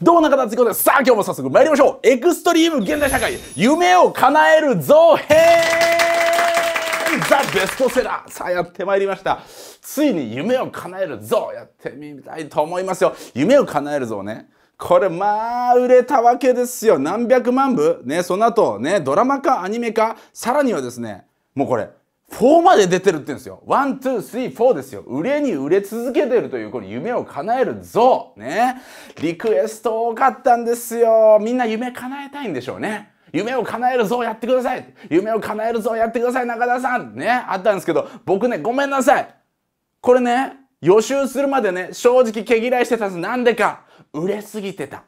どうな形でございますさあ今日も早速参りましょうエクストリーム現代社会夢を叶える造編ザ・ベストセラーさあやってまいりましたついに夢を叶えるぞやってみたいと思いますよ夢を叶えるぞねこれまあ売れたわけですよ何百万部ねその後ねドラマか、アニメか、さらにはですねもうこれ4まで出てるって言うんですよ。1、2、3、4ですよ。売れに売れ続けてるという、これ夢を叶える像。ね。リクエスト多かったんですよ。みんな夢叶えたいんでしょうね。夢を叶えるぞやってください夢を叶えるぞやってください中田さんねあったんですけど僕ねごめんなさいこれね予習するまでね正直毛嫌いしてたんですなんでか売れすぎてた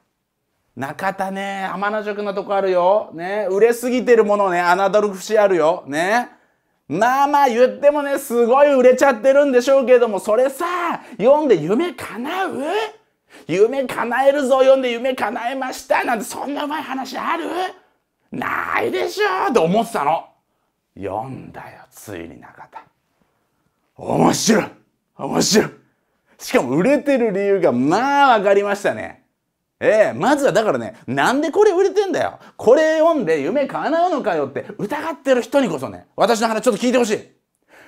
中田ね天野塾のとこあるよね売れすぎてるものナね侮る節あるよねまあまあ言ってもね、すごい売れちゃってるんでしょうけども、それさ、読んで夢叶う夢叶えるぞ、読んで夢叶えました、なんてそんなうまい話あるないでしょって思ってたの。読んだよ、ついに中田。面白い面白いしかも売れてる理由がまあわかりましたね。ええー、まずはだからね、なんでこれ売れてんだよ。これ読んで夢叶うのかよって疑ってる人にこそね、私の話ちょっと聞いてほしい。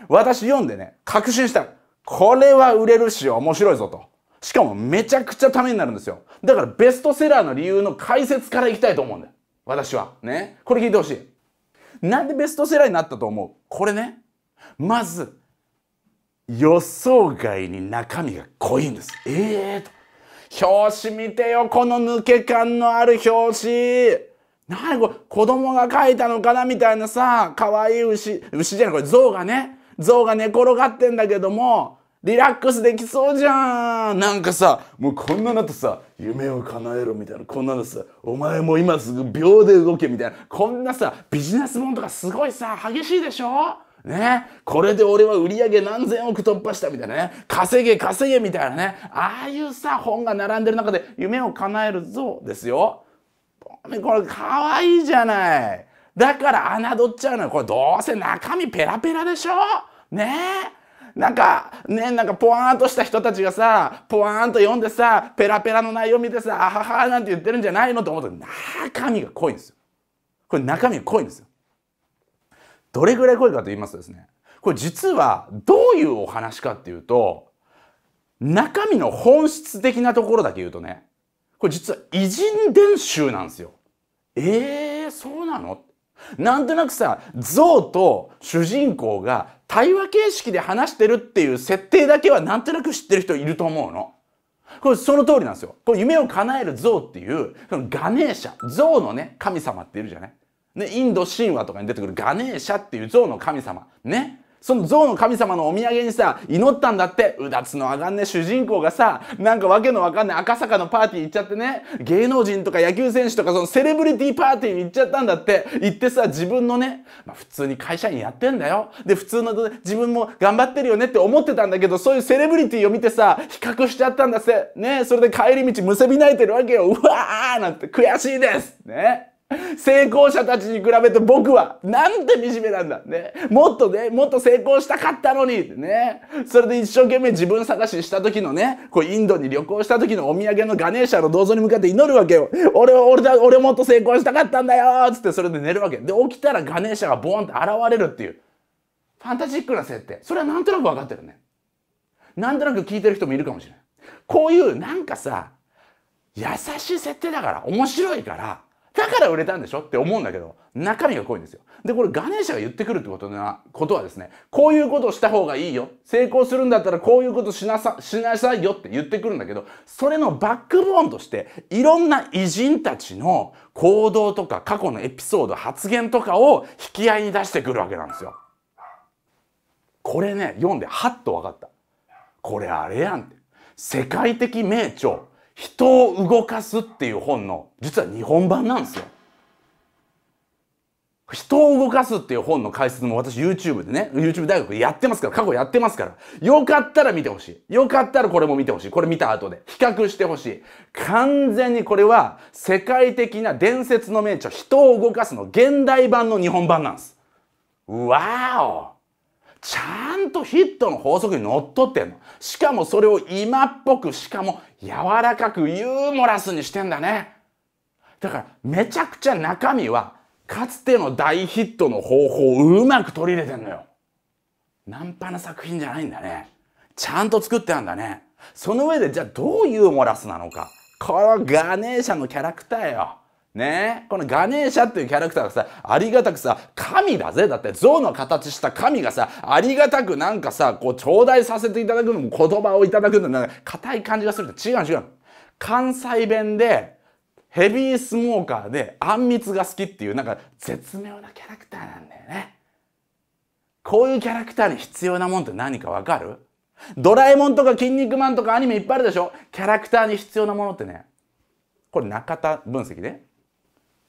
私読んでね、確信した。これは売れるし面白いぞと。しかもめちゃくちゃためになるんですよ。だからベストセラーの理由の解説からいきたいと思うんだよ。私は。ね。これ聞いてほしい。なんでベストセラーになったと思うこれね。まず、予想外に中身が濃いんです。ええー、と。表紙見てよ、この抜け感のある表紙。なにこれ、子供が描いたのかなみたいなさ、可愛い牛、牛じゃない、これ象がね、象が寝転がってんだけども、リラックスできそうじゃんなんかさ、もうこんなのとさ、夢を叶えろみたいな、こんなのさ、お前も今すぐ秒で動けみたいな、こんなさ、ビジネス本とかすごいさ、激しいでしょね、これで俺は売り上げ何千億突破したみたいなね、稼げ稼げみたいなね、ああいうさ、本が並んでる中で夢を叶えるぞですよ。これ可愛いじゃない。だから侮っちゃうのよ。これどうせ中身ペラペラでしょねえ。なんか、ねなんかポワーンとした人たちがさ、ポワーンと読んでさ、ペラペラの内容見てさ、あははなんて言ってるんじゃないのと思うと中身が濃いんですよ。これ中身が濃いんですよ。どれぐらい濃いかと言いますとですねこれ実はどういうお話かっていうと中身の本質的なところだけ言うとねこれ実は偉人伝習なんですよ。えー、そうなのなんとなくさ像と主人公が対話形式で話してるっていう設定だけはなんとなく知ってる人いると思うの。これその通りなんですよ。これ夢を叶える像っていうそのガネーシャ像のね神様っているじゃないね、インド神話とかに出てくるガネーシャっていう象の神様。ね。その象の神様のお土産にさ、祈ったんだって、うだつのあがんね主人公がさ、なんかわけのわかんない赤坂のパーティー行っちゃってね、芸能人とか野球選手とかそのセレブリティパーティーに行っちゃったんだって、行ってさ、自分のね、まあ、普通に会社員やってんだよ。で、普通の自分も頑張ってるよねって思ってたんだけど、そういうセレブリティを見てさ、比較しちゃったんだって、ね、それで帰り道むせび泣いてるわけよ。うわーなんて悔しいですね。成功者たちに比べて僕は、なんて惨めなんだ。ね。もっとね、もっと成功したかったのにってね。それで一生懸命自分探しした時のね、こうインドに旅行した時のお土産のガネーシャの銅像に向かって祈るわけよ。俺は、俺だ、俺もっと成功したかったんだよつってそれで寝るわけ。で、起きたらガネーシャがボーンって現れるっていう。ファンタジックな設定。それはなんとなく分かってるね。なんとなく聞いてる人もいるかもしれない。こういうなんかさ、優しい設定だから、面白いから、だから売れたんでしょって思うんだけど、中身が濃いんですよ。で、これガネーシャが言ってくるってことな、ことはですね、こういうことをした方がいいよ。成功するんだったらこういうことしなさ、しなさいよって言ってくるんだけど、それのバックボーンとして、いろんな偉人たちの行動とか過去のエピソード、発言とかを引き合いに出してくるわけなんですよ。これね、読んでハッと分かった。これあれやんって。世界的名著、人を動かすっていう本の実は日本版なんですよ。人を動かすっていう本の解説も私 YouTube でね、YouTube 大学やってますから、過去やってますから、よかったら見てほしい。よかったらこれも見てほしい。これ見た後で。比較してほしい。完全にこれは世界的な伝説の名著、人を動かすの現代版の日本版なんです。わおちゃんとヒットの法則にのっとってんの。しかもそれを今っぽく、しかも柔らかくユーモラスにしてんだねだからめちゃくちゃ中身はかつての大ヒットの方法をうまく取り入れてんのよナンパな作品じゃないんだねちゃんと作ってあんだねその上でじゃあどうユーモラスなのかこのガネーシャのキャラクターよねこのガネーシャっていうキャラクターがさありがたくさ神だぜだって象の形した神がさありがたくなんかさこう頂戴させていただくのも言葉をいただくのも硬い感じがするって違う違う関西弁でヘビースモーカーであんみつが好きっていうなんか絶妙なキャラクターなんだよねこういうキャラクターに必要なもんって何かわかるドラえもんとか筋肉マンとかアニメいっぱいあるでしょキャラクターに必要なものってねこれ中田分析ね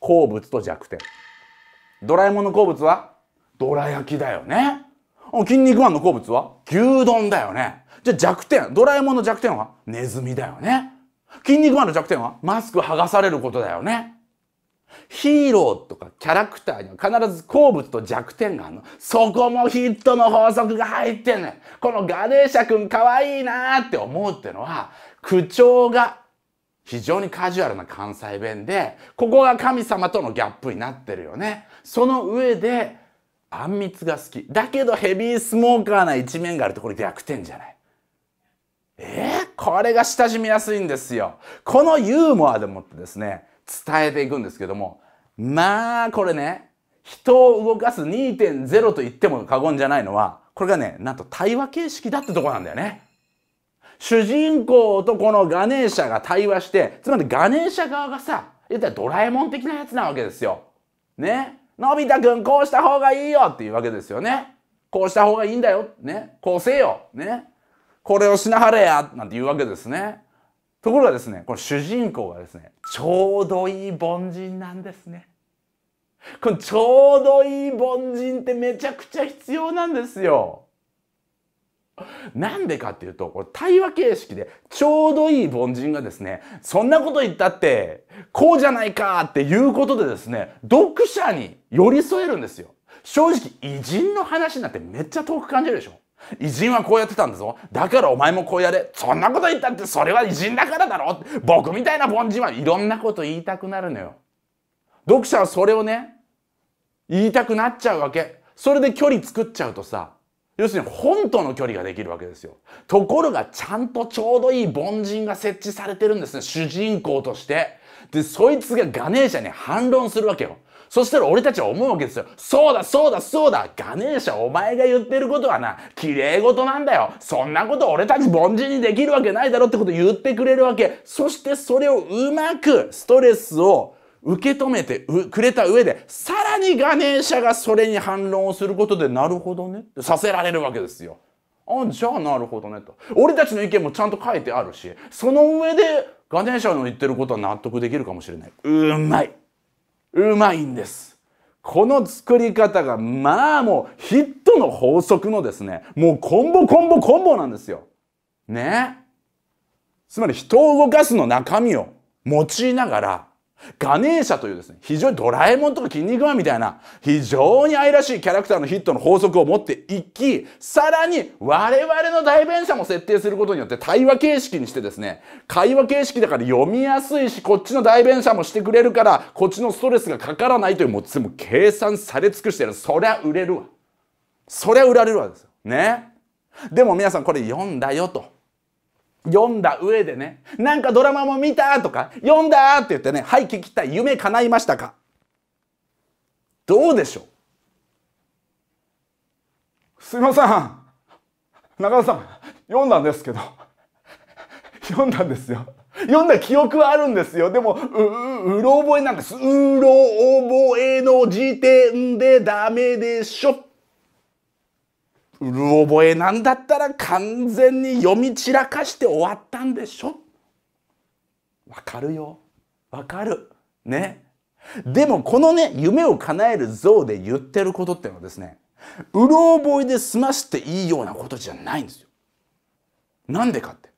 好物と弱点ドラえもんの好物はどら焼きだよね筋肉マンの好物は牛丼だよねじゃ弱点ドラえもんの弱点はネズミだよね筋肉マンの弱点はマスク剥がされることだよねヒーローとかキャラクターには必ず好物と弱点があるの。そこもヒットの法則が入ってんねこのガネーシャ君可愛いいなーって思うってのは、口調が非常にカジュアルな関西弁で、ここが神様とのギャップになってるよね。その上で、あんみつが好き。だけどヘビースモーカーな一面があるとこれ逆転じゃない。えー、これが親しみやすいんですよ。このユーモアでもってですね、伝えていくんですけども、まあ、これね、人を動かす2.0と言っても過言じゃないのは、これがね、なんと対話形式だってとこなんだよね。主人公とこのガネーシャが対話して、つまりガネーシャ側がさ、言ったらドラえもん的なやつなわけですよ。ね。のび太くんこうした方がいいよっていうわけですよね。こうした方がいいんだよ。ね。こうせよ。ね。これをしなはれや。なんて言うわけですね。ところがですね、この主人公がですね、ちょうどいい凡人なんですね。このちょうどいい凡人ってめちゃくちゃ必要なんですよ。なんでかっていうと、これ対話形式でちょうどいい凡人がですね、そんなこと言ったって、こうじゃないかっていうことでですね、読者に寄り添えるんですよ。正直、偉人の話なんてめっちゃ遠く感じるでしょ偉人はこうやってたんだぞ。だからお前もこうやれ。そんなこと言ったってそれは偉人だからだろ。僕みたいな凡人はいろんなこと言いたくなるのよ。読者はそれをね、言いたくなっちゃうわけ。それで距離作っちゃうとさ、要するに本との距離ができるわけですよ。ところがちゃんとちょうどいい凡人が設置されてるんですね。主人公として。で、そいつがガネーシャに反論するわけよ。そしたら俺たちは思うわけですよ。そうだそうだそうだガネーシャお前が言ってることはな、綺麗事なんだよ。そんなこと俺たち凡人にできるわけないだろってこと言ってくれるわけ。そしてそれをうまくストレスを受け止めてくれた上で、さらにガネーシャがそれに反論をすることで、なるほどねってさせられるわけですよ。あ、じゃあなるほどねと。俺たちの意見もちゃんと書いてあるし、その上でガネーシャの言ってることは納得できるかもしれない。うまい。うまいんです。この作り方が、まあもうヒットの法則のですね、もうコンボコンボコンボなんですよ。ねつまり人を動かすの中身を用いながら、ガネーシャというですね、非常にドラえもんとかキン肉マンみたいな、非常に愛らしいキャラクターのヒットの法則を持っていき、さらに我々の代弁者も設定することによって対話形式にしてですね、会話形式だから読みやすいし、こっちの代弁者もしてくれるから、こっちのストレスがかからないという、もう全部計算され尽くしてる。そりゃ売れるわ。そりゃ売られるわですよ。ね。でも皆さんこれ読んだよと。読んだ上でね、なんかドラマも見たとか、読んだって言ってね、はい、聞きたい、夢叶いましたかどうでしょうすいません。中田さん、読んだんですけど、読んだんですよ。読んだ記憶はあるんですよ。でも、う、ううろ覚えなんです。うろ覚えの時点でダメでしょ。うる覚えなんだったら完全に読み散らかして終わったんでしょわかるよ。わかる。ね。でもこのね、夢を叶える像で言ってることっていうのはですね、うろ覚えで済ましていいようなことじゃないんですよ。なんでかって。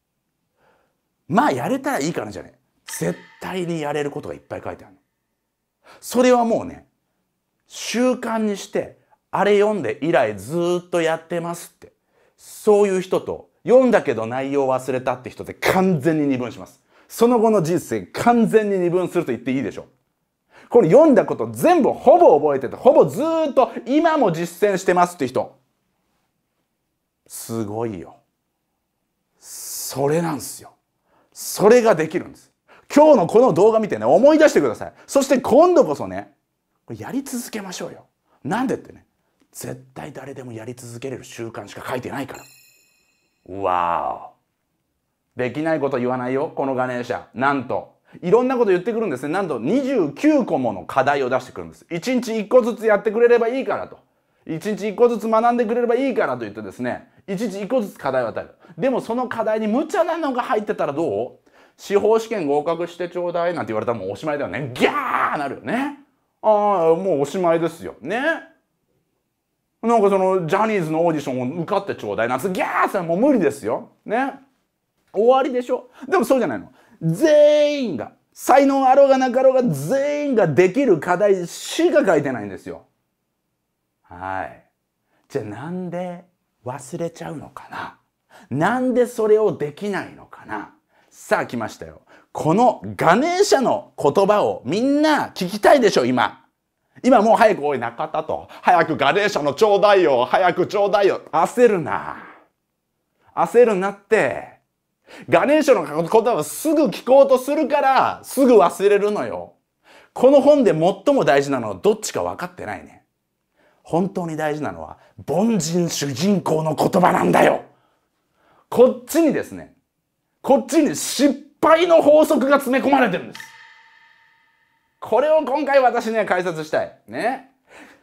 まあやれたらいいからじゃね。絶対にやれることがいっぱい書いてあるそれはもうね、習慣にしてあれ読んで以来ずっとやってますって。そういう人と、読んだけど内容忘れたって人で完全に二分します。その後の人生完全に二分すると言っていいでしょう。これ読んだこと全部ほぼ覚えてて、ほぼずっと今も実践してますって人。すごいよ。それなんですよ。それができるんです。今日のこの動画見てね、思い出してください。そして今度こそね、これやり続けましょうよ。なんでってね。絶対誰でもやり続けれる習慣しか書いてないから。わお。できないこと言わないよ、このガネーシャ。なんと。いろんなこと言ってくるんですね。なんと29個もの課題を出してくるんです。1日1個ずつやってくれればいいからと。1日1個ずつ学んでくれればいいからと言ってですね、1日1個ずつ課題を与える。でもその課題に無茶なのが入ってたらどう司法試験合格してちょうだいなんて言われたらもうおしまいだよね。ギャーなるよね。ああ、もうおしまいですよ。ね。なんかそのジャニーズのオーディションを受かってちょうだいなんつギャーさんもう無理ですよ。ね。終わりでしょ。でもそうじゃないの。全員が、才能あろうがなかろうが全員ができる課題しか書いてないんですよ。はい。じゃあなんで忘れちゃうのかななんでそれをできないのかなさあ来ましたよ。このガネーシャの言葉をみんな聞きたいでしょ、今。今もう早くおい中田と早くガレーシャのちょうだいよ早くちょうだいよ焦るな焦るなってガネーシャの言葉をすぐ聞こうとするからすぐ忘れるのよこの本で最も大事なのはどっちか分かってないね本当に大事なのは凡人主人公の言葉なんだよこっちにですねこっちに失敗の法則が詰め込まれてるんですこれを今回私ね、解説したい。ね。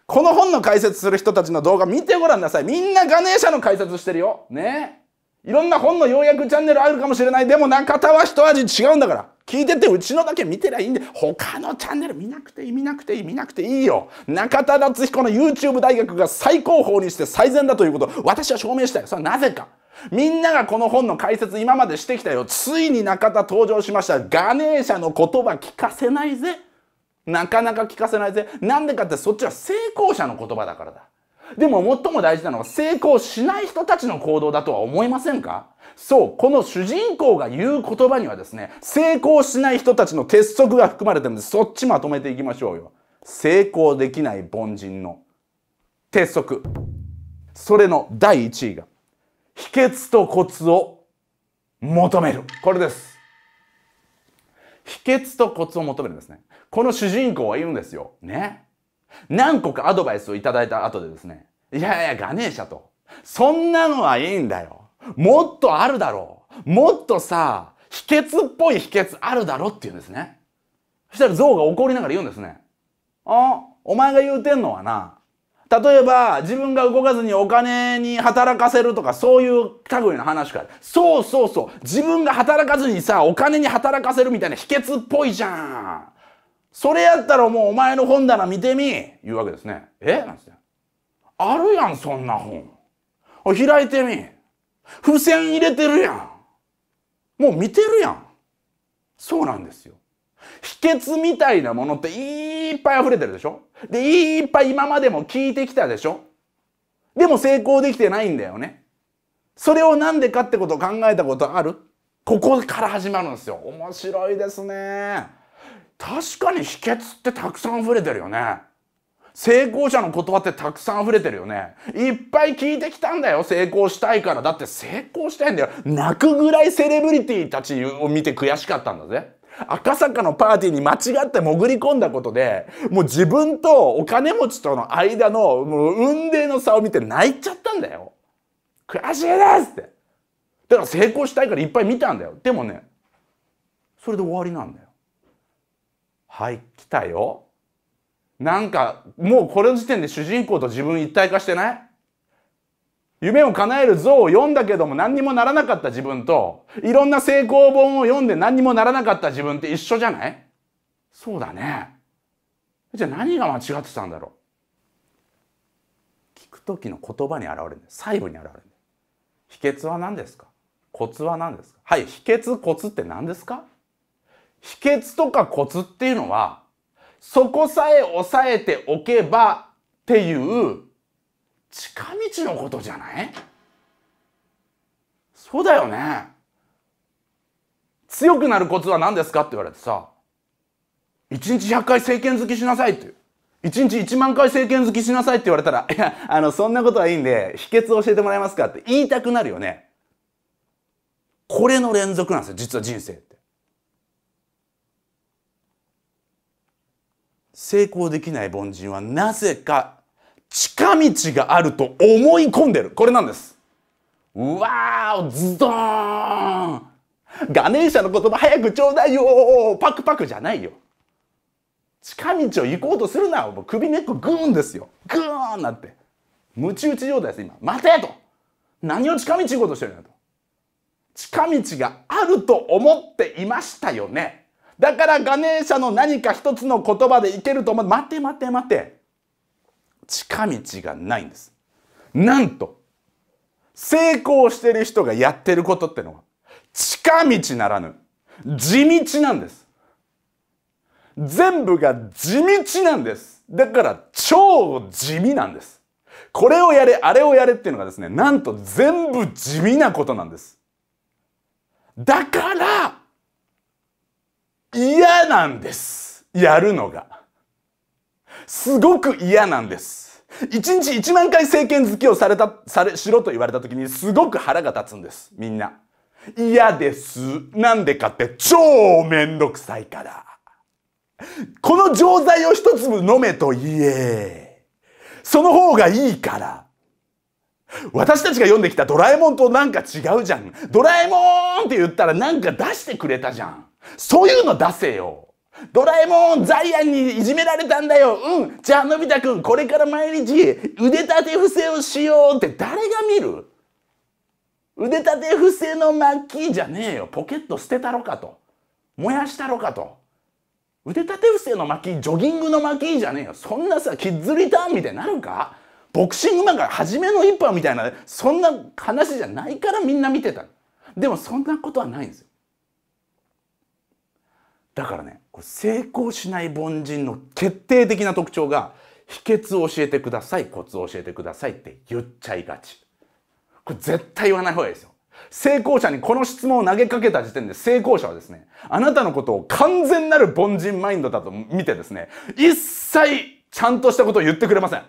この本の解説する人たちの動画見てごらんなさい。みんなガネーシャの解説してるよ。ね。いろんな本の要約チャンネルあるかもしれない。でも中田は一味違うんだから。聞いててうちのだけ見てりゃいいんで、他のチャンネル見なくていい、見なくていい、見なくていいよ。中田達彦の YouTube 大学が最高峰にして最善だということを私は証明したよ。それはなぜか。みんながこの本の解説今までしてきたよ。ついに中田登場しました。ガネーシャの言葉聞かせないぜ。なかなか聞かせないぜ。なんでかってそっちは成功者の言葉だからだ。でも最も大事なのは成功しない人たちの行動だとは思いませんかそう、この主人公が言う言葉にはですね、成功しない人たちの鉄則が含まれてるんで、そっちまとめていきましょうよ。成功できない凡人の鉄則。それの第1位が、秘訣とコツを求める。これです。秘訣とコツを求めるんですね。この主人公は言うんですよ。ね。何個かアドバイスをいただいた後でですね。いやいや、ガネーシャと。そんなのはいいんだよ。もっとあるだろう。もっとさ、秘訣っぽい秘訣あるだろうって言うんですね。そしたら象が怒りながら言うんですね。あ、お前が言うてんのはな、例えば自分が動かずにお金に働かせるとかそういう類の話からそうそうそう自分が働かずにさお金に働かせるみたいな秘訣っぽいじゃんそれやったらもうお前の本棚見てみ言うわけですね。えなんつって。あるやん、そんな本。開いてみ。付箋入れてるやん。もう見てるやん。そうなんですよ。秘訣みたいなものっていっぱい溢れてるでしょで、いっぱい今までも聞いてきたでしょでも成功できてないんだよね。それをなんでかってことを考えたことあるここから始まるんですよ。面白いですね。確かに秘訣ってたくさん溢れてるよね。成功者の言葉ってたくさん溢れてるよね。いっぱい聞いてきたんだよ。成功したいから。だって成功したいんだよ。泣くぐらいセレブリティたちを見て悔しかったんだぜ。赤坂のパーティーに間違って潜り込んだことで、もう自分とお金持ちとの間の、もう運命の差を見て泣いちゃったんだよ。悔しいですって。だから成功したいからいっぱい見たんだよ。でもね、それで終わりなんだよ。はい来たよなんかもうこれの時点で主人公と自分一体化してない夢を叶える像を読んだけども何にもならなかった自分といろんな成功本を読んで何にもならなかった自分って一緒じゃないそうだね。じゃあ何が間違ってたんだろう聞く時の言葉に現れる細部に現れる秘訣は何ですかコツは何ですかはい秘訣コツって何ですか秘訣とかコツっていうのは、そこさえ押さえておけばっていう近道のことじゃないそうだよね。強くなるコツは何ですかって言われてさ、1日100回政権好きしなさいっていう。1日1万回政権好きしなさいって言われたら、いや、あの、そんなことはいいんで、秘訣を教えてもらえますかって言いたくなるよね。これの連続なんですよ、実は人生成功できない凡人はなぜか近道があると思い込んでる。これなんです。うわーズドーンガネーシャの言葉早くちょうだいよパクパクじゃないよ。近道を行こうとするなもう首根っこグーンですよ。グーンなって。むち打ち状態です、今。待てと何を近道行こうとしてるんだと。近道があると思っていましたよね。だからガネーシャの何か一つの言葉でいけると思う。待て待て待て。近道がないんです。なんと、成功してる人がやってることってのは、近道ならぬ、地道なんです。全部が地道なんです。だから超地味なんです。これをやれ、あれをやれっていうのがですね、なんと全部地味なことなんです。だから、嫌なんです。やるのが。すごく嫌なんです。一日一万回政権好きをされた、され、しろと言われた時にすごく腹が立つんです。みんな。嫌です。なんでかって超めんどくさいから。この錠剤を一粒飲めと言え。その方がいいから。私たちが読んできたドラえもんとなんか違うじゃん。ドラえもんって言ったらなんか出してくれたじゃん。そういうの出せよドラえもんザイアンにいじめられたんだようんじゃあのび太くんこれから毎日腕立て伏せをしようって誰が見る腕立て伏せの巻じゃねえよポケット捨てたろかと燃やしたろかと腕立て伏せの巻ジョギングの巻じゃねえよそんなさキッズリターンみたいになるかボクシングマンから初めの一歩みたいなそんな話じゃないからみんな見てたでもそんなことはないんですよだからね成功しない凡人の決定的な特徴が秘訣を教えてくださいコツを教えてくださいって言っちゃいがちこれ絶対言わない方がいいですよ成功者にこの質問を投げかけた時点で成功者はですねあなたのことを完全なる凡人マインドだと見てですね一切ちゃんとしたことを言ってくれません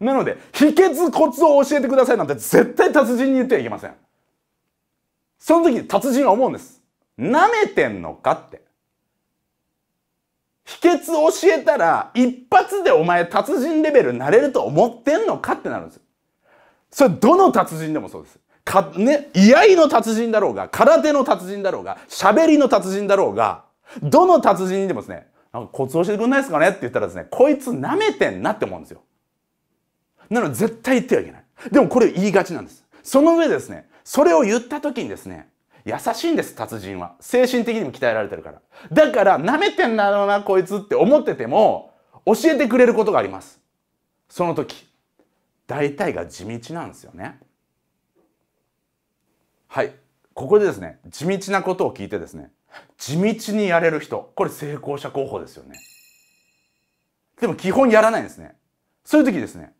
なので秘訣コツを教えてくださいなんて絶対達人に言ってはいけませんその時達人は思うんです舐めてんのかって。秘訣教えたら一発でお前達人レベルになれると思ってんのかってなるんですよ。それどの達人でもそうです。か、ね、居合の達人だろうが、空手の達人だろうが、喋りの達人だろうが、どの達人にでもですね、なんかコツ教えてくんないですかねって言ったらですね、こいつ舐めてんなって思うんですよ。なので絶対言ってはいけない。でもこれ言いがちなんです。その上ですね、それを言った時にですね、優しいんです達人は精神的にも鍛えられてるからだからなめてんだろうなこいつって思ってても教えてくれることがありますその時大体が地道なんですよねはいここでですね地道なことを聞いてですね地道にやれる人これ成功者候補ですよねでも基本やらないんですねそういう時ですね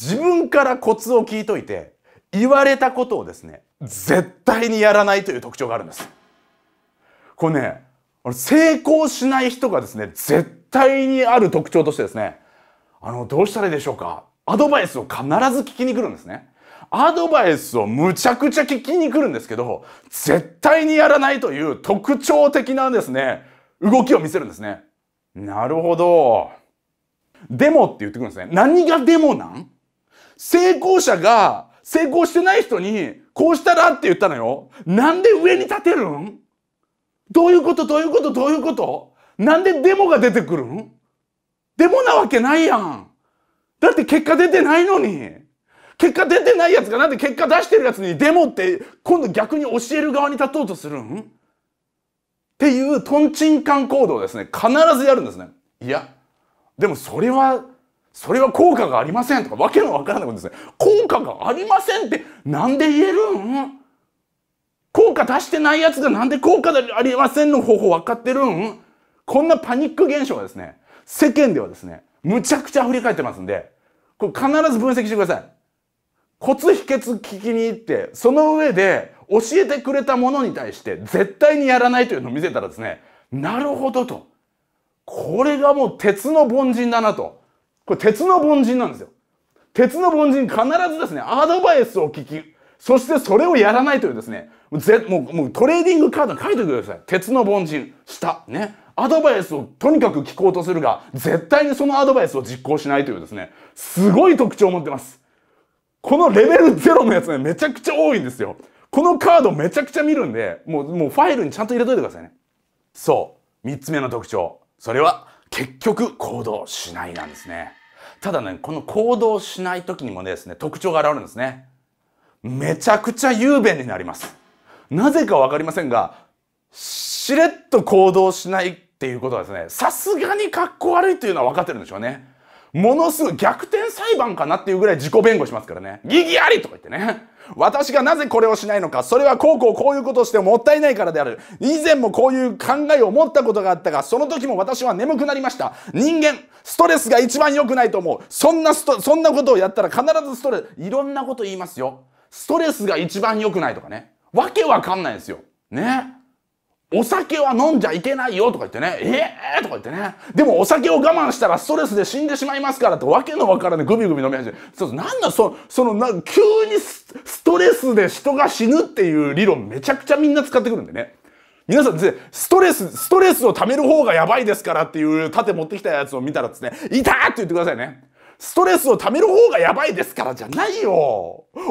自分からコツを聞いといて言われたことをですね絶対にやらないという特徴があるんです。これね、成功しない人がですね、絶対にある特徴としてですね、あの、どうしたらいいでしょうかアドバイスを必ず聞きに来るんですね。アドバイスをむちゃくちゃ聞きに来るんですけど、絶対にやらないという特徴的なですね、動きを見せるんですね。なるほど。でもって言ってくるんですね。何がでもなん成功者が成功してない人にこうしたらって言ったのよ。なんで上に立てるんどういうことどういうことどういうことなんでデモが出てくるんデモなわけないやん。だって結果出てないのに。結果出てないやつがなんで結果出してるやつにデモって今度逆に教える側に立とうとするんっていうトンチンカン行動ですね。必ずやるんですね。いや、でもそれはそれは効果がありませんとか、わけのわからないことですね。効果がありませんってなんで言えるん効果出してないやつがなんで効果がありませんの方法分かってるんこんなパニック現象がですね、世間ではですね、むちゃくちゃ振り返ってますんで、これ必ず分析してください。コツ秘訣聞きに行って、その上で教えてくれたものに対して絶対にやらないというのを見せたらですね、なるほどと。これがもう鉄の凡人だなと。これ鉄の凡人なんですよ。鉄の凡人必ずですね、アドバイスを聞き、そしてそれをやらないというですね、ぜもうもうトレーディングカードに書いていてください。鉄の凡人、下、ね。アドバイスをとにかく聞こうとするが、絶対にそのアドバイスを実行しないというですね、すごい特徴を持ってます。このレベル0のやつね、めちゃくちゃ多いんですよ。このカードめちゃくちゃ見るんで、もう、もうファイルにちゃんと入れといてくださいね。そう。三つ目の特徴。それは、結局行動しないなんですね。ただね、この行動しない時にもねですね、特徴が現れるんですね。めちゃくちゃ雄弁になります。なぜかわかりませんが、しれっと行動しないっていうことはですね、さすがにかっこ悪いというのは分かってるんでしょうね。ものすごい逆転裁判かなっていうぐらい自己弁護しますからね。ギギありとか言ってね。私がなぜこれをしないのか、それはこうこうこういうことをしてもったいないからである。以前もこういう考えを持ったことがあったが、その時も私は眠くなりました。人間、ストレスが一番良くないと思う。そんなスト、そんなことをやったら必ずストレス、いろんなこと言いますよ。ストレスが一番良くないとかね。わけわかんないですよ。ね。お酒は飲んじゃいけないよとか言ってね、えーとか言ってね、でもお酒を我慢したらストレスで死んでしまいますからってわけのわからないグビグビ飲み始めそうなんだそ、その、な急にストレスで人が死ぬっていう理論めちゃくちゃみんな使ってくるんでね。皆さん、ストレス、ストレスを溜める方がやばいですからっていう盾持ってきたやつを見たらですね、たーって言ってくださいね。ストレスをためる方がやばいですからじゃないよ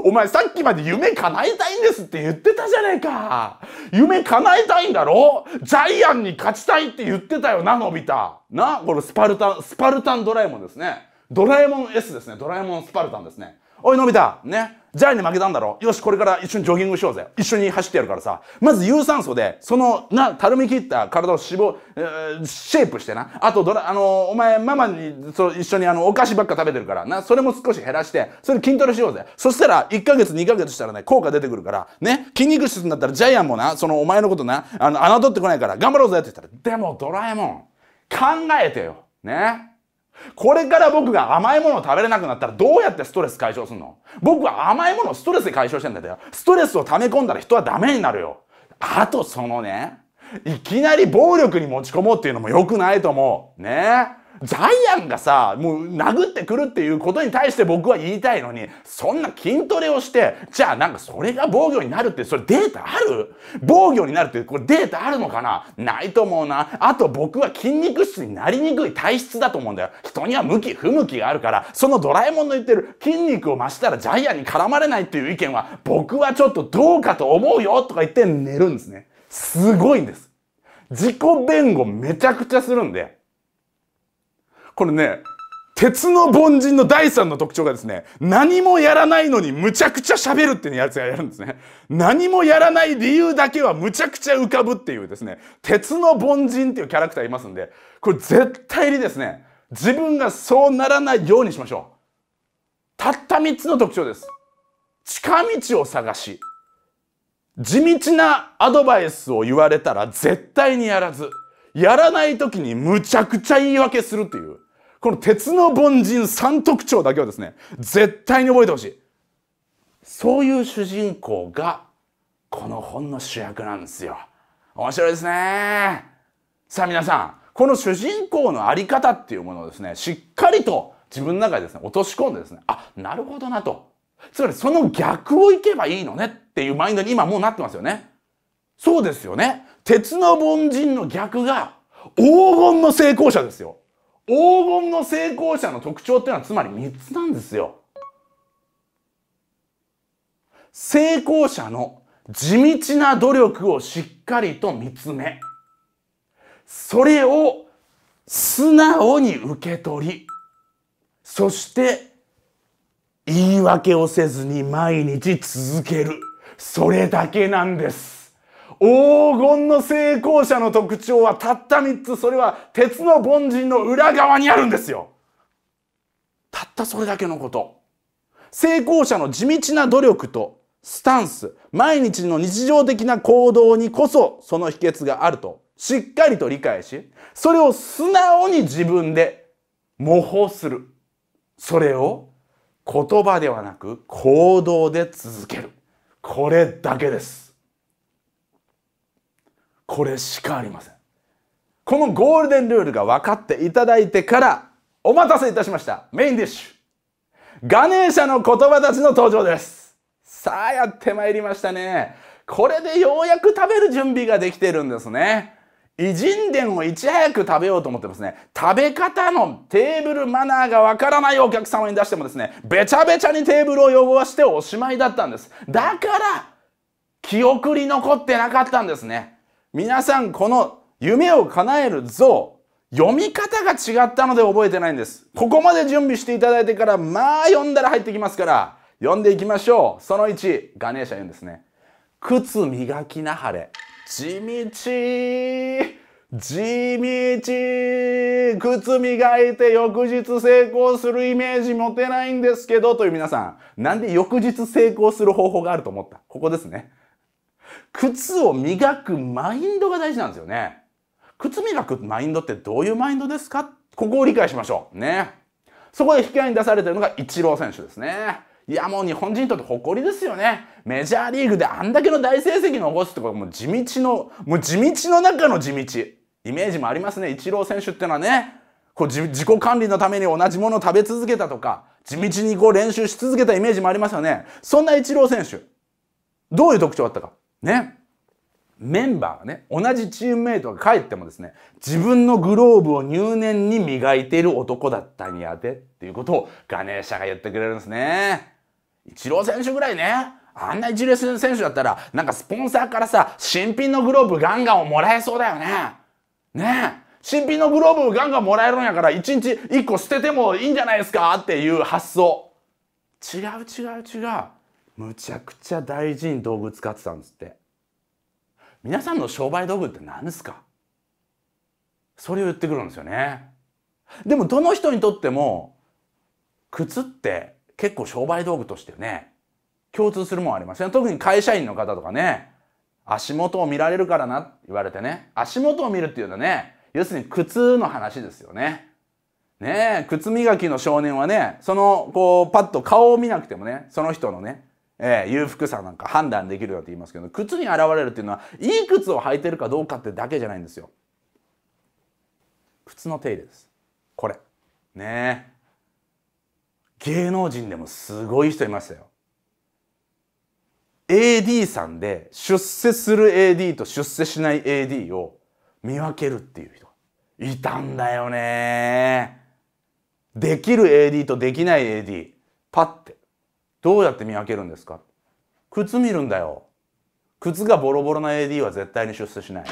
お前さっきまで夢叶えたいんですって言ってたじゃねえか夢叶えたいんだろジャイアンに勝ちたいって言ってたよな、のび太な、このスパルタン、スパルタンドラえもんですね。ドラえもん S ですね。ドラえもんスパルタンですね。おい、のび太ね。ジャイに負けたんだろよし、これから一緒にジョギングしようぜ。一緒に走ってやるからさ。まず有酸素で、その、な、たるみ切った体を脂肪、えー、シェイプしてな。あと、ドラ、あの、お前、ママに、そう、一緒にあの、お菓子ばっか食べてるから、な、それも少し減らして、それ筋トレしようぜ。そしたら、1ヶ月、2ヶ月したらね、効果出てくるから、ね、筋肉質になったらジャイアンもな、その、お前のことな、あの、侮ってこないから、頑張ろうぜって言ったら、でも、ドラえもん、考えてよ。ね。これから僕が甘いものを食べれなくなったらどうやってストレス解消すんの僕は甘いものをストレスで解消してんだよ。ストレスを溜め込んだら人はダメになるよ。あとそのね、いきなり暴力に持ち込もうっていうのも良くないと思う。ねえ。ジャイアンがさ、もう殴ってくるっていうことに対して僕は言いたいのに、そんな筋トレをして、じゃあなんかそれが防御になるって、それデータある防御になるって、これデータあるのかなないと思うな。あと僕は筋肉質になりにくい体質だと思うんだよ。人には向き不向きがあるから、そのドラえもんの言ってる筋肉を増したらジャイアンに絡まれないっていう意見は、僕はちょっとどうかと思うよとか言って寝るんですね。すごいんです。自己弁護めちゃくちゃするんで。これね鉄の凡人の第3の特徴がですね何もやらないのにむちゃくちゃ喋るっていうやつがやるんですね何もやらない理由だけはむちゃくちゃ浮かぶっていうですね鉄の凡人っていうキャラクターいますんでこれ絶対にですね自分がそうならないようにしましょうたった3つの特徴です近道を探し地道なアドバイスを言われたら絶対にやらずやらない時にむちゃくちゃ言い訳するっていうこの鉄の凡人三特徴だけはですね、絶対に覚えてほしい。そういう主人公が、この本の主役なんですよ。面白いですね。さあ皆さん、この主人公のあり方っていうものをですね、しっかりと自分の中でですね、落とし込んでですね、あ、なるほどなと。つまりその逆を行けばいいのねっていうマインドに今もうなってますよね。そうですよね。鉄の凡人の逆が黄金の成功者ですよ。黄金の成功者の特徴っていうのはつまり3つなんですよ。成功者の地道な努力をしっかりと見つめ、それを素直に受け取り、そして言い訳をせずに毎日続ける。それだけなんです。黄金の成功者の特徴はたった3つそれは鉄の凡人の裏側にあるんですよたったそれだけのこと成功者の地道な努力とスタンス毎日の日常的な行動にこそその秘訣があるとしっかりと理解しそれを素直に自分で模倣するそれを言葉ではなく行動で続けるこれだけですこれしかありませんこのゴールデンルールが分かっていただいてからお待たせいたしましたメインディッシュガネーシャの言葉たちの登場ですさあやってまいりましたねこれでようやく食べる準備ができてるんですね偉人伝をいち早く食べようと思ってますね食べ方のテーブルマナーがわからないお客様に出してもですねべちゃべちゃにテーブルを汚しておしまいだったんですだから記憶に残ってなかったんですね皆さんこの夢を叶える像読み方が違ったので覚えてないんですここまで準備していただいてからまあ読んだら入ってきますから読んでいきましょうその1ガネーシャ言うんですね靴磨きなはれ地道地道靴磨いて翌日成功するイメージ持てないんですけどという皆さんなんで翌日成功する方法があると思ったここですね靴を磨くマインドが大事なんですよね。靴磨くマインドってどういうマインドですかここを理解しましょう。ね。そこで引き合いに出されてるのがイチロー選手ですね。いやもう日本人にとって誇りですよね。メジャーリーグであんだけの大成績残すってことはもう地道の、もう地道の中の地道。イメージもありますね。イチロー選手ってのはね、こう自己管理のために同じものを食べ続けたとか、地道にこう練習し続けたイメージもありますよね。そんなイチロー選手、どういう特徴あったか。ねメンバーがね同じチームメイトが帰ってもですね自分のグローブを入念に磨いている男だったにやてっていうことをガネーシャが言ってくれるんですね。イチロー選手ぐらいねあんなイチ選手だったらなんかスポンサーからさ新品のグローブガンガンをもらえそうだよね。ね新品のグローブガンガンもらえるんやから一日一個捨ててもいいんじゃないですかっていう発想。違う違う違う。むちゃくちゃ大事に道具使ってたんですって皆さんの商売道具って何ですかそれを言ってくるんですよねでもどの人にとっても靴って結構商売道具としてね共通するもんありますね特に会社員の方とかね足元を見られるからなって言われてね足元を見るっていうのはね要するに靴の話ですよねねえ靴磨きの少年はねそのこうパッと顔を見なくてもねその人のねえー、裕福さなんか判断できるよって言いますけど靴に現れるっていうのはいい靴を履いてるかどうかってだけじゃないんですよ。靴の手入れですこれね芸能人でもすごい人いましたよ AD さんで出世する AD と出世しない AD を見分けるっていう人いたんだよねできる AD とできない AD パッてどうやって見分けるんですか靴見るんだよ。靴がボロボロな AD は絶対に出世しない。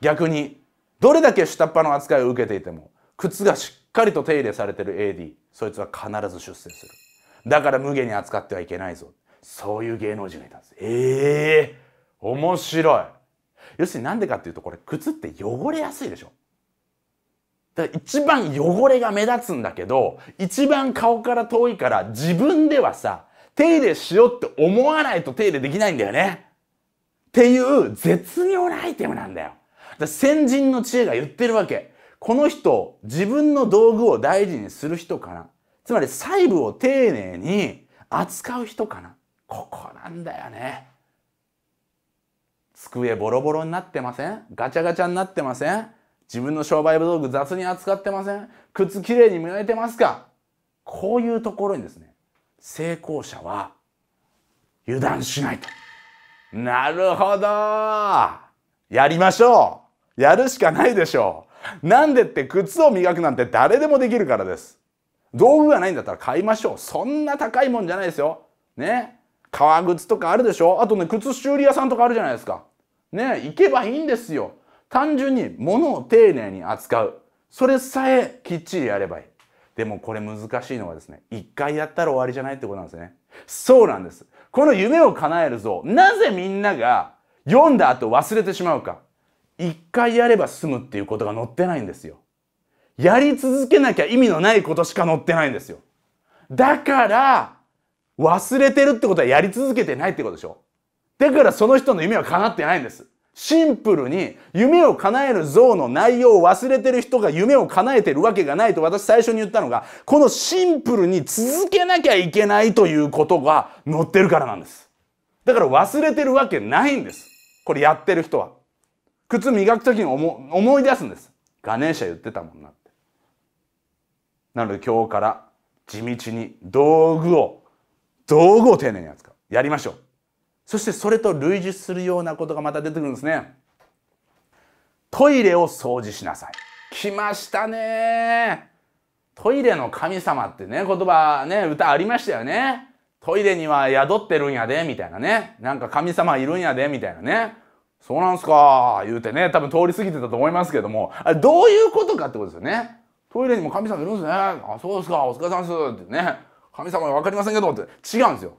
逆に、どれだけ下っ端の扱いを受けていても、靴がしっかりと手入れされてる AD、そいつは必ず出世する。だから無下に扱ってはいけないぞ。そういう芸能人がいたんです。ええー、面白い。要するになんでかっていうと、これ靴って汚れやすいでしょ。だから一番汚れが目立つんだけど、一番顔から遠いから自分ではさ、手入れしようって思わないと手入れできないんだよね。っていう絶妙なアイテムなんだよ。だ先人の知恵が言ってるわけ。この人、自分の道具を大事にする人かな。つまり細部を丁寧に扱う人かな。ここなんだよね。机ボロボロになってませんガチャガチャになってません自分の商売道具雑に扱ってません靴きれいに磨いてますかこういうところにですね、成功者は油断しないと。なるほどやりましょうやるしかないでしょうなんでって靴を磨くなんて誰でもできるからです。道具がないんだったら買いましょう。そんな高いもんじゃないですよ。ね。革靴とかあるでしょあとね、靴修理屋さんとかあるじゃないですか。ね、行けばいいんですよ。単純に物を丁寧に扱う。それさえきっちりやればいい。でもこれ難しいのはですね、一回やったら終わりじゃないってことなんですね。そうなんです。この夢を叶えるぞ。なぜみんなが読んだ後忘れてしまうか。一回やれば済むっていうことが載ってないんですよ。やり続けなきゃ意味のないことしか載ってないんですよ。だから、忘れてるってことはやり続けてないってことでしょ。だからその人の夢は叶ってないんです。シンプルに夢を叶える像の内容を忘れてる人が夢を叶えてるわけがないと私最初に言ったのがこのシンプルに続けなきゃいけないということが載ってるからなんですだから忘れてるわけないんですこれやってる人は靴磨く時に思い出すんですガネーシャ言ってたもんなってなので今日から地道に道具を道具を丁寧に扱うやりましょうそしてそれと類似するようなことがまた出てくるんですね。トイレを掃除しなさい。来ましたねトイレの神様ってね、言葉ね、歌ありましたよね。トイレには宿ってるんやで、みたいなね。なんか神様いるんやで、みたいなね。そうなんすか、言うてね、多分通り過ぎてたと思いますけども、あれどういうことかってことですよね。トイレにも神様いるんですね。あ、そうですか、お疲れさんです。ってね。神様わかりませんけど、って違うんですよ。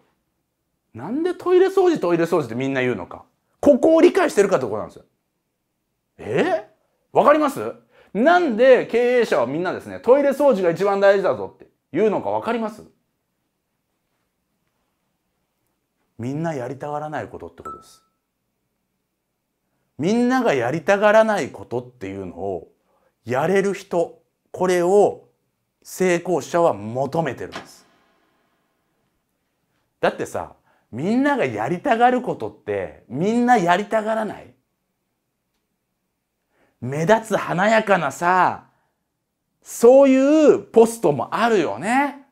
なんでトイレ掃除トイレ掃除ってみんな言うのか。ここを理解してるかってことなんですよ。えわかりますなんで経営者はみんなですね、トイレ掃除が一番大事だぞって言うのかわかりますみんなやりたがらないことってことです。みんながやりたがらないことっていうのをやれる人、これを成功者は求めてるんです。だってさ、みんながやりたがることってみんなやりたがらない目立つ華やかなさ、そういうポストもあるよね。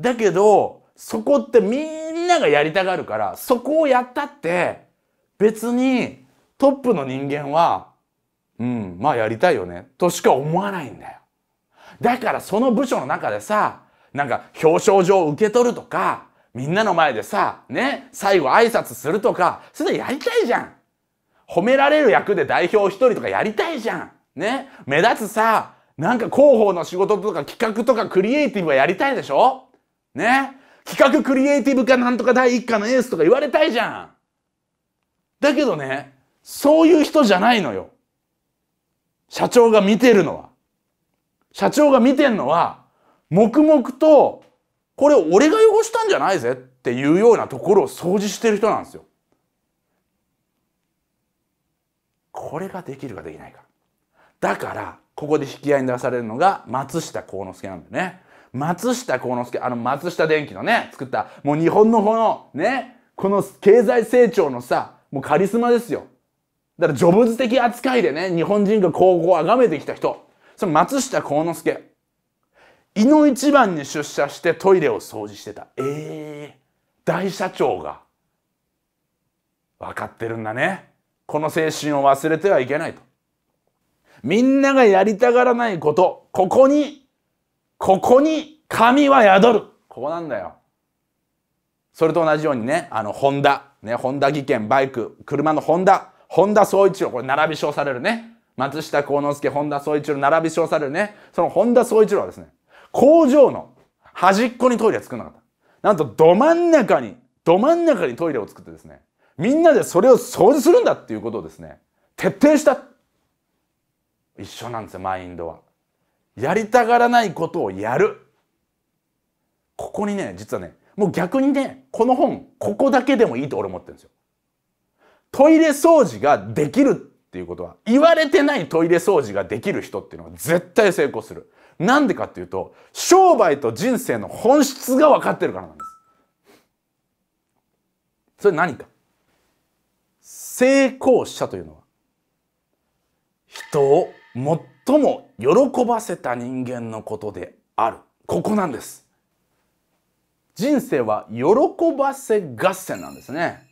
だけど、そこってみんながやりたがるから、そこをやったって、別にトップの人間は、うん、まあやりたいよね、としか思わないんだよ。だからその部署の中でさ、なんか表彰状を受け取るとか、みんなの前でさ、ね、最後挨拶するとか、それやりたいじゃん。褒められる役で代表一人とかやりたいじゃん。ね、目立つさ、なんか広報の仕事とか企画とかクリエイティブはやりたいでしょね企画クリエイティブかなんとか第一課のエースとか言われたいじゃん。だけどね、そういう人じゃないのよ。社長が見てるのは。社長が見てんのは、黙々とこれ俺が汚したんじゃないぜっていうようなところを掃除してる人なんですよ。これができるかできないか。だからここで引き合いに出されるのが松下幸之助なんだよね。松下幸之助あの松下電器のね作ったもう日本のこのねこの経済成長のさもうカリスマですよ。だからジョブズ的扱いでね日本人が高校を崇めてきた人その松下幸之助胃の一番に出社してトイレを掃除してたええー、大社長が分かってるんだねこの精神を忘れてはいけないとみんながやりたがらないことここにここに神は宿るここなんだよそれと同じようにねあのホンダねホンダ技研バイク車のホンダ本田宗一郎これ並び称されるね松下幸之助本田宗一郎並び称されるねその本田宗一郎はですね工場の端っこにトイレ作んなかった。なんとど真ん中に、ど真ん中にトイレを作ってですね、みんなでそれを掃除するんだっていうことをですね、徹底した。一緒なんですよ、マインドは。やりたがらないことをやる。ここにね、実はね、もう逆にね、この本、ここだけでもいいと俺思ってるんですよ。トイレ掃除ができるっていうことは、言われてないトイレ掃除ができる人っていうのは絶対成功する。なんでかっていうと、商売と人生の本質が分かってるからなんです。それ何か。成功者というのは、人を最も喜ばせた人間のことである。ここなんです。人生は喜ばせ合戦なんですね。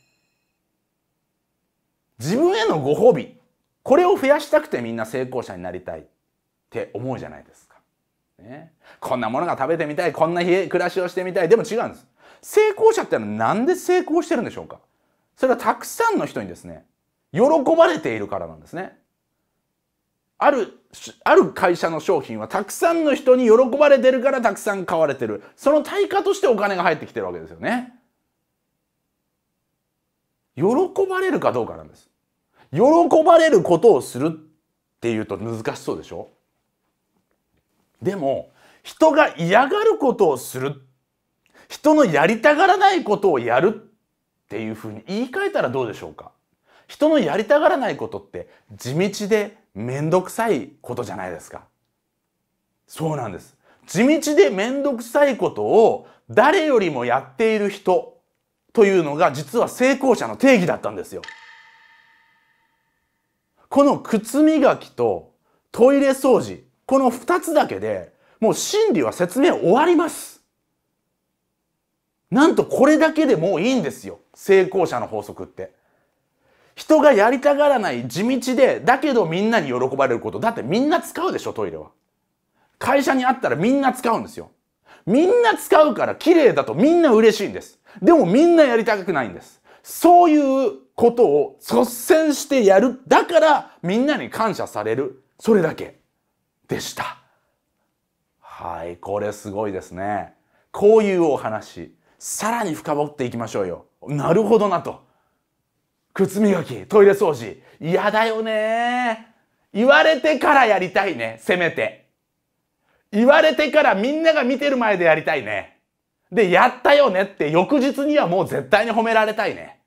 自分へのご褒美これを増やしたくてみんな成功者になりたいって思うじゃないですかね、こんなものが食べてみたいこんな暮らしをしてみたいでも違うんです成功者ってのは何で成功してるんでしょうかそれはたくさんの人にですね喜ばれているからなんですねあるある会社の商品はたくさんの人に喜ばれてるからたくさん買われてるその対価としてお金が入ってきてるわけですよね喜ばれるかどうかなんです喜ばれることをするっていうと難しそうでしょでも人が嫌がることをする人のやりたがらないことをやるっていうふうに言い換えたらどうでしょうか人のやりたがらないことって地道で面倒くさいことじゃないですかそうなんです地道で面倒くさいことを誰よりもやっている人というのが実は成功者の定義だったんですよこの靴磨きとトイレ掃除この2つだけでもう真理は説明終わります。なんとこれだけでもういいんですよ。成功者の法則って。人がやりたがらない地道で、だけどみんなに喜ばれること。だってみんな使うでしょ、トイレは。会社にあったらみんな使うんですよ。みんな使うから綺麗だとみんな嬉しいんです。でもみんなやりたくないんです。そういうことを率先してやる。だからみんなに感謝される。それだけ。でした。はい、これすごいですね。こういうお話、さらに深掘っていきましょうよ。なるほどなと。靴磨き、トイレ掃除、嫌だよね言われてからやりたいね、せめて。言われてからみんなが見てる前でやりたいね。で、やったよねって翌日にはもう絶対に褒められたいね。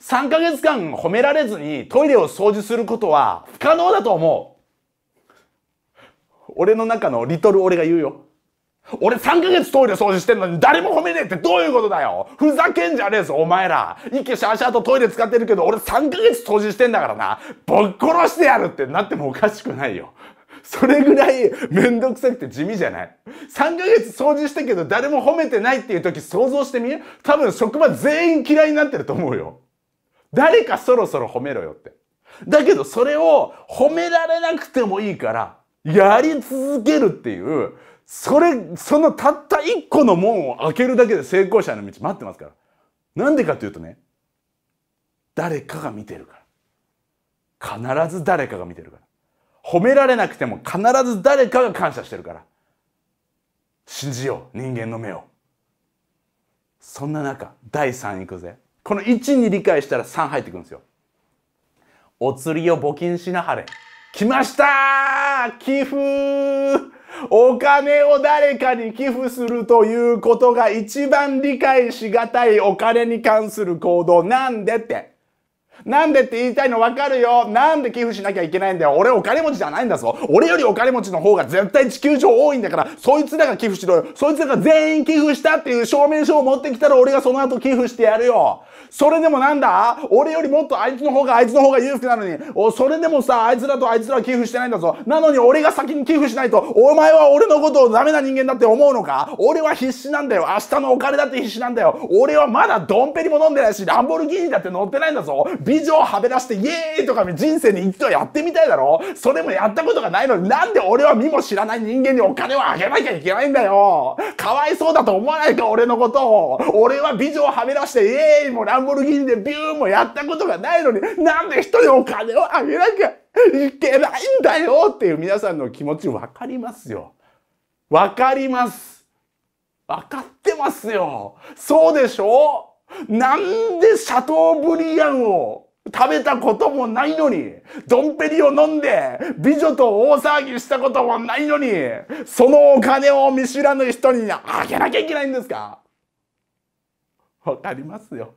3ヶ月間褒められずにトイレを掃除することは不可能だと思う。俺の中のリトル俺が言うよ。俺3ヶ月トイレ掃除してんのに誰も褒めねえってどういうことだよふざけんじゃねえぞお前ら息シャーシャーとトイレ使ってるけど俺3ヶ月掃除してんだからなぶっ殺してやるってなってもおかしくないよそれぐらいめんどくさくて地味じゃない3ヶ月掃除したけど誰も褒めてないっていう時想像してみ多分職場全員嫌いになってると思うよ誰かそろそろ褒めろよってだけどそれを褒められなくてもいいからやり続けるっていうそれそのたった1個の門を開けるだけで成功者の道待ってますからなんでかというとね誰かが見てるから必ず誰かが見てるから褒められなくても必ず誰かが感謝してるから信じよう人間の目をそんな中第3行くぜこの1に理解したら3入ってくるんですよお釣りを募金しなはれ来ました寄付お金を誰かに寄付するということが一番理解しがたいお金に関する行動なんでって。なんでって言いたいの分かるよ。なんで寄付しなきゃいけないんだよ。俺お金持ちじゃないんだぞ。俺よりお金持ちの方が絶対地球上多いんだから、そいつらが寄付しろよ。そいつらが全員寄付したっていう証明書を持ってきたら俺がその後寄付してやるよ。それでもなんだ俺よりもっとあいつの方があいつの方が裕福なのに、お、それでもさ、あいつらとあいつらは寄付してないんだぞ。なのに俺が先に寄付しないと、お前は俺のことをダメな人間だって思うのか俺は必死なんだよ。明日のお金だって必死なんだよ。俺はまだドンペリも飲んでないし、ランボルギーニだって乗ってないんだぞ。美女をはべらしてイエーイとか人生に一度やってみたいだろそれもやったことがないのになんで俺は身も知らない人間にお金をあげなきゃいけないんだよかわいそうだと思わないか俺のことを俺は美女をはべらしてイエーイもランボルギーニでビューもやったことがないのになんで人にお金をあげなきゃいけないんだよっていう皆さんの気持ちわかりますよ。わかります。わかってますよ。そうでしょなんでシャトーブリアンを食べたこともないのに、ドンペリを飲んで、美女と大騒ぎしたこともないのに、そのお金を見知らぬ人にあげなきゃいけないんですかわかりますよ。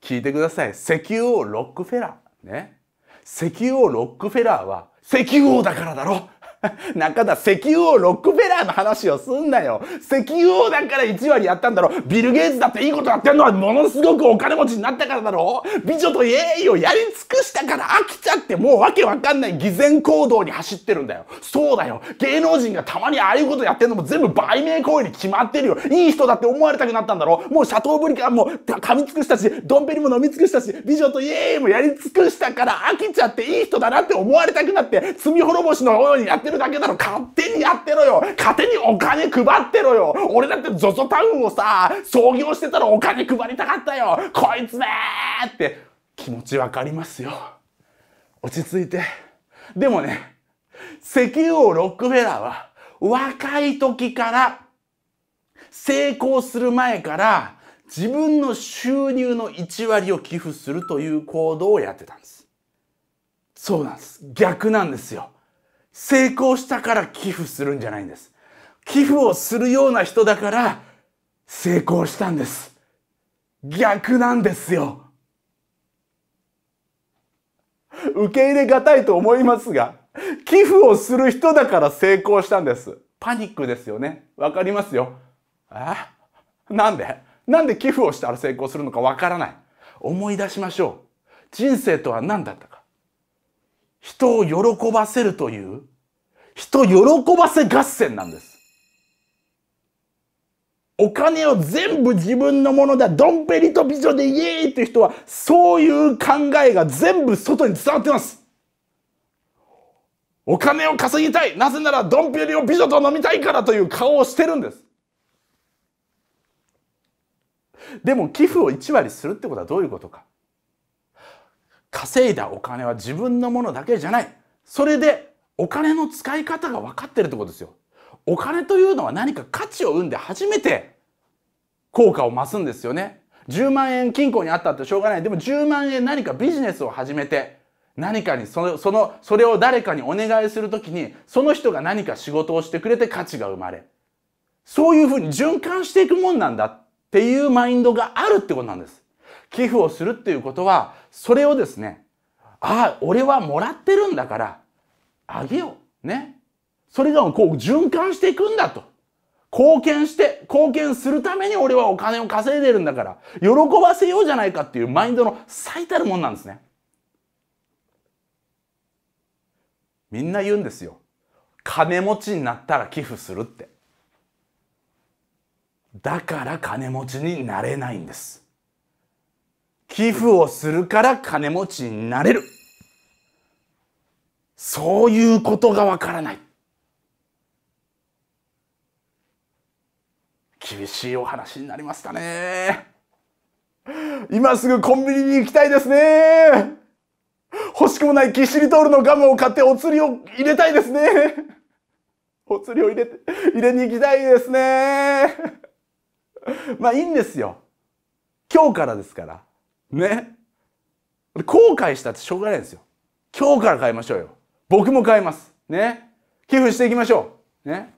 聞いてください。石油王ロックフェラー。ね。石油王ロックフェラーは石油王だからだろ 中田、石油王、ロックフェラーの話をすんなよ。石油王だから1割やったんだろ。ビル・ゲイツだっていいことやってんのはものすごくお金持ちになったからだろ。美女とイエーイをやり尽くしたから飽きちゃってもうわけわかんない偽善行動に走ってるんだよ。そうだよ。芸能人がたまにああいうことやってんのも全部売名行為に決まってるよ。いい人だって思われたくなったんだろ。もうシャトーブリカンも噛み尽くしたし、ドンペリも飲み尽くしたし、美女とイエーイもやり尽くしたから飽きちゃっていい人だなって思われたくなって、罪滅ぼしのようにやってるるだけだろ勝手にやってろよ勝手にお金配ってろよ俺だって ZOZO タウンをさ、創業してたらお金配りたかったよこいつめーって気持ちわかりますよ。落ち着いて。でもね、石油王ロックフェラーは若い時から成功する前から自分の収入の1割を寄付するという行動をやってたんです。そうなんです。逆なんですよ。成功したから寄付するんじゃないんです。寄付をするような人だから成功したんです。逆なんですよ。受け入れがたいと思いますが、寄付をする人だから成功したんです。パニックですよね。わかりますよ。えなんでなんで寄付をしたら成功するのかわからない。思い出しましょう。人生とは何だったか。人を喜ばせるという、人喜ばせ合戦なんです。お金を全部自分のものだ、ドンペリと美女でイエーイっていう人は、そういう考えが全部外に伝わってます。お金を稼ぎたい。なぜならドンペリを美女と飲みたいからという顔をしてるんです。でも寄付を1割するってことはどういうことか。稼いだお金は自分のものだけじゃない。それでお金の使い方が分かってるってことですよ。お金というのは何か価値を生んで初めて効果を増すんですよね。10万円金庫にあったってしょうがない。でも10万円何かビジネスを始めて、何かにその、その、それを誰かにお願いするときに、その人が何か仕事をしてくれて価値が生まれ。そういうふうに循環していくもんなんだっていうマインドがあるってことなんです。寄付をするっていうことは、それをですね、ああ、俺はもらってるんだから、あげよう。ね。それがこう循環していくんだと。貢献して、貢献するために俺はお金を稼いでるんだから、喜ばせようじゃないかっていうマインドの最たるもんなんですね。みんな言うんですよ。金持ちになったら寄付するって。だから金持ちになれないんです。寄付をするから金持ちになれる。そういうことがわからない。厳しいお話になりましたね。今すぐコンビニに行きたいですね。欲しくもないキシリトールのガムを買ってお釣りを入れたいですね。お釣りを入れて、入れに行きたいですね。まあいいんですよ。今日からですから。ね後悔したってしょうがないですよ今日から買いましょうよ僕も買いますね寄付していきましょうね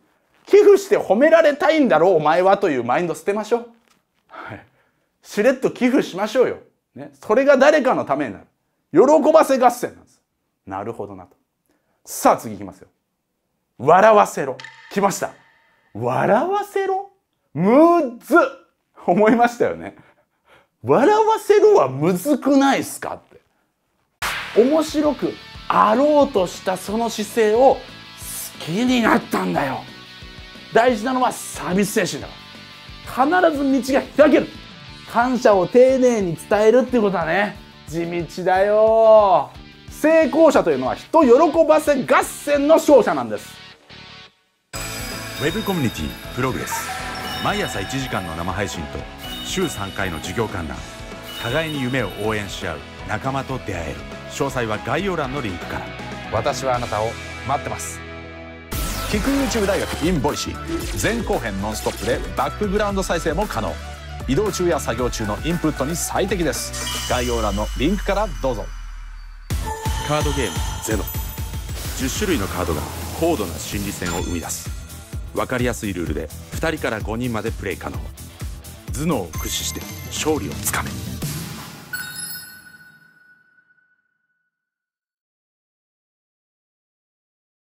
寄付して褒められたいんだろうお前はというマインド捨てましょうはいしれっと寄付しましょうよ、ね、それが誰かのためになる喜ばせ合戦なんですなるほどなとさあ次行きますよ笑わせろ来ました笑わせろむず思いましたよね笑わせるはむずくないっすかって面白くあろうとしたその姿勢を好きになったんだよ大事なのはサービス精神だから必ず道が開ける感謝を丁寧に伝えるってことだね地道だよ成功者というのは人喜ばせ合戦の勝者なんですウェブコミュニティプログレス毎朝1時間の生配信と週3回の授業観覧互いに夢を応援し合う仲間と出会える詳細は概要欄のリンクから私はあなたを待ってます聞く YouTube 大学 in ボリシー前後編ノンストップでバックグラウンド再生も可能移動中や作業中のインプットに最適です概要欄のリンクからどうぞカードゲームゼロ10種類のカードが高度な心理戦を生み出す分かりやすいルールで2人から5人までプレイ可能頭脳を駆使して勝利をつかめ